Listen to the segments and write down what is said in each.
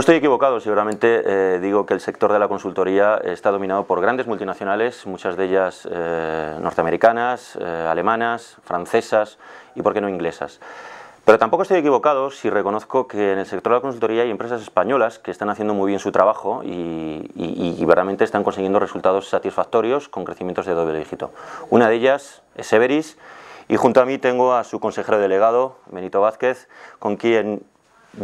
No estoy equivocado, seguramente eh, digo que el sector de la consultoría está dominado por grandes multinacionales, muchas de ellas eh, norteamericanas, eh, alemanas, francesas y, por qué no, inglesas. Pero tampoco estoy equivocado si reconozco que en el sector de la consultoría hay empresas españolas que están haciendo muy bien su trabajo y, y, están consiguiendo resultados satisfactorios con crecimientos de doble dígito. Una de ellas es Everis y junto a mí tengo a su consejero delegado, Benito Vázquez, con quien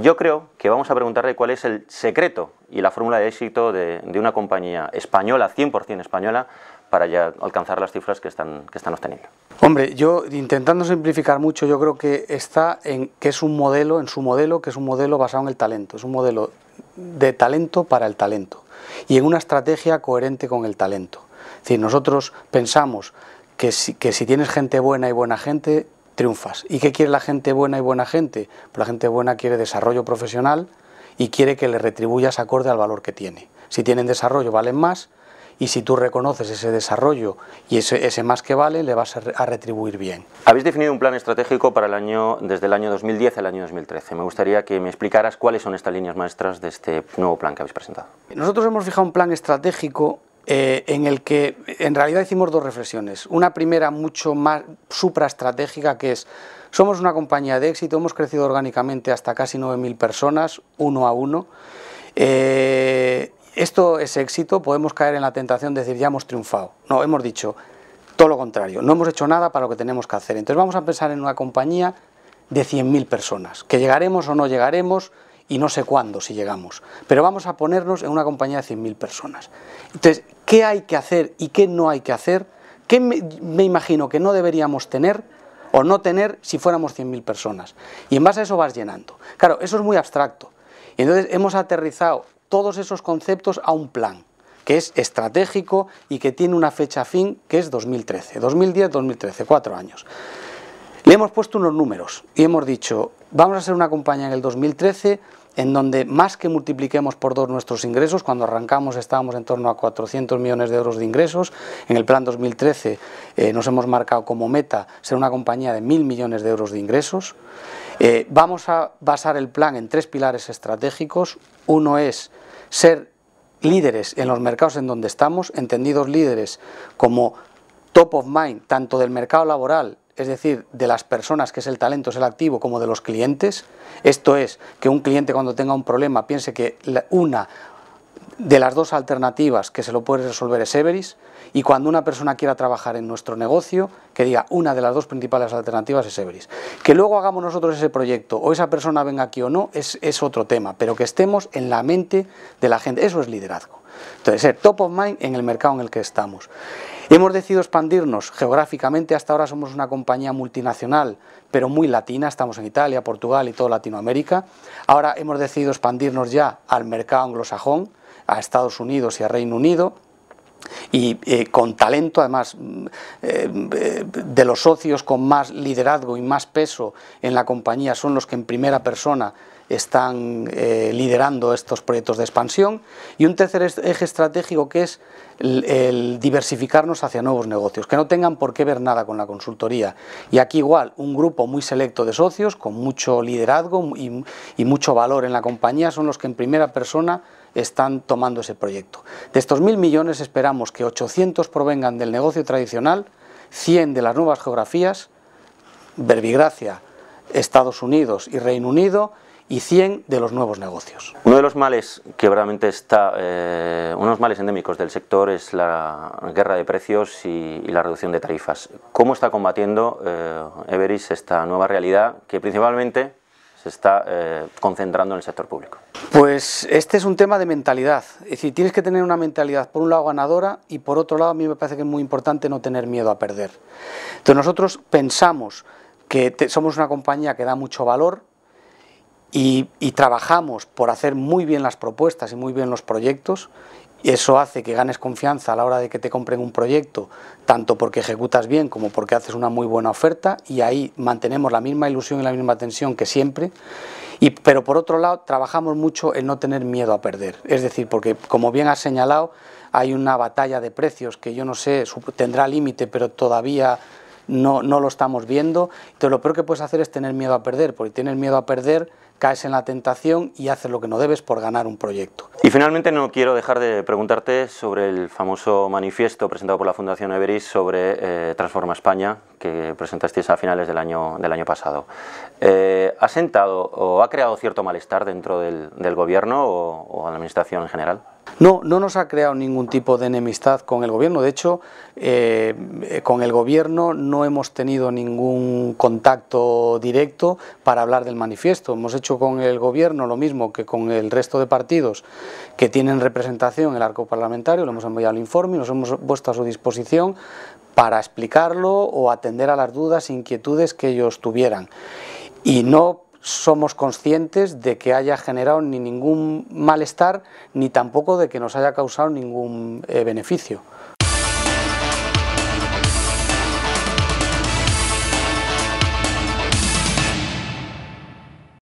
yo creo que vamos a preguntarle cuál es el secreto y la fórmula de éxito de, una compañía española, 100% española, para ya alcanzar las cifras que están, que están obteniendo. Hombre, yo intentando simplificar mucho, yo creo que está en que es un modelo, en su modelo, que es un modelo basado en el talento, es un modelo de talento para el talento y en una estrategia coherente con el talento. Es decir, nosotros pensamos que que si tienes gente buena y buena gente, triunfas. ¿Y qué quiere la gente buena y buena gente? Pues la gente buena quiere desarrollo profesional y quiere que le retribuyas acorde al valor que tiene. Si tienen desarrollo valen más y si tú reconoces ese desarrollo y ese, ese más que vale le vas a retribuir bien. Habéis definido un plan estratégico para el año desde el año 2010 al año 2013. Me gustaría que me explicaras cuáles son estas líneas maestras de este nuevo plan que habéis presentado. Nosotros hemos fijado un plan estratégico eh, en el que en realidad hicimos dos reflexiones. Una primera mucho más supraestratégica que es, somos una compañía de éxito, hemos crecido orgánicamente hasta casi 9.000 personas, uno a uno. Eh, esto es éxito, podemos caer en la tentación de decir ya hemos triunfado. No, hemos dicho todo lo contrario, no hemos hecho nada para lo que tenemos que hacer. Entonces vamos a pensar en una compañía de 100.000 personas, que llegaremos o no llegaremos, y no sé cuándo si llegamos, pero vamos a ponernos en una compañía de 100.000 personas. Entonces, ¿qué hay que hacer y qué no hay que hacer? ¿Qué me, imagino que no deberíamos tener o no tener si fuéramos 100.000 personas? Y en base a eso vas llenando. Claro, eso es muy abstracto. Y entonces hemos aterrizado todos esos conceptos a un plan que es estratégico y que tiene una fecha fin que es 2013, 2010-2013, cuatro años. Le hemos puesto unos números y hemos dicho, vamos a ser una compañía en el 2013 en donde más que multipliquemos por dos nuestros ingresos, cuando arrancamos estábamos en torno a 400 millones de euros de ingresos, en el plan 2013 eh, nos hemos marcado como meta ser una compañía de mil millones de euros de ingresos, eh, vamos a basar el plan en tres pilares estratégicos, uno es ser líderes en los mercados en donde estamos, entendidos líderes como top of mind, tanto del mercado laboral es decir, de las personas, que es el talento, es el activo, como de los clientes. Esto es, que un cliente cuando tenga un problema piense que una de las dos alternativas que se lo puede resolver es Everis y cuando una persona quiera trabajar en nuestro negocio, que diga una de las dos principales alternativas es Everis. Que luego hagamos nosotros ese proyecto o esa persona venga aquí o no es, es otro tema, pero que estemos en la mente de la gente, eso es liderazgo. Entonces, ser top of mind en el mercado en el que estamos. Hemos decidido expandirnos geográficamente, hasta ahora somos una compañía multinacional, pero muy latina, estamos en Italia, Portugal y toda Latinoamérica. Ahora hemos decidido expandirnos ya al mercado anglosajón, a Estados Unidos y a Reino Unido, y eh, con talento además mm, eh, de los socios con más liderazgo y más peso en la compañía son los que en primera persona están eh, liderando estos proyectos de expansión y un tercer eje estratégico que es el, diversificarnos hacia nuevos negocios, que no tengan por qué ver nada con la consultoría. Y aquí igual, un grupo muy selecto de socios con mucho liderazgo y mucho valor en la compañía son los que en primera persona están tomando ese proyecto. De estos mil millones esperamos que 800 provengan del negocio tradicional, 100 de las nuevas geografías, verbigracia, Estados Unidos y Reino Unido, y 100 de los nuevos negocios. Uno de los males que realmente está, eh, unos males endémicos del sector es la guerra de precios y, la reducción de tarifas. ¿Cómo está combatiendo eh, Everis esta nueva realidad que principalmente se está eh, concentrando en el sector público. Pues este es un tema de mentalidad. Es decir, tienes que tener una mentalidad, por un lado, ganadora y por otro lado, a mí me parece que es muy importante no tener miedo a perder. Entonces nosotros pensamos que somos una compañía que da mucho valor, y, trabajamos por hacer muy bien las propuestas y muy bien los proyectos eso hace que ganes confianza a la hora de que te compren un proyecto, tanto porque ejecutas bien como porque haces una muy buena oferta y ahí mantenemos la misma ilusión y la misma tensión que siempre. Y, pero por otro lado, trabajamos mucho en no tener miedo a perder. Es decir, porque como bien has señalado, hay una batalla de precios que yo no sé, tendrá límite, pero todavía no, no lo estamos viendo. Entonces lo peor que puedes hacer es tener miedo a perder, porque tienes miedo a perder, caes en la tentación y haces lo que no debes por ganar un proyecto. Y finalmente no quiero dejar de preguntarte sobre el famoso manifiesto presentado por la Fundación Everis sobre eh, Transforma España, que presentasteis a finales del año, del año pasado. Eh, ¿Ha sentado o ha creado cierto malestar dentro del, gobierno o, o la administración en general? No, no nos ha creado ningún tipo de enemistad con el gobierno. De hecho, eh, eh, con el gobierno no hemos tenido ningún contacto directo para hablar del manifiesto. Hemos hecho con el gobierno lo mismo que con el resto de partidos que tienen representación en el arco parlamentario. Le hemos enviado el informe y nos hemos puesto a su disposición para explicarlo o atender a las dudas, e inquietudes que ellos tuvieran. Y no somos conscientes de que haya generado ni ningún malestar, ni tampoco de que nos haya causado ningún eh, beneficio.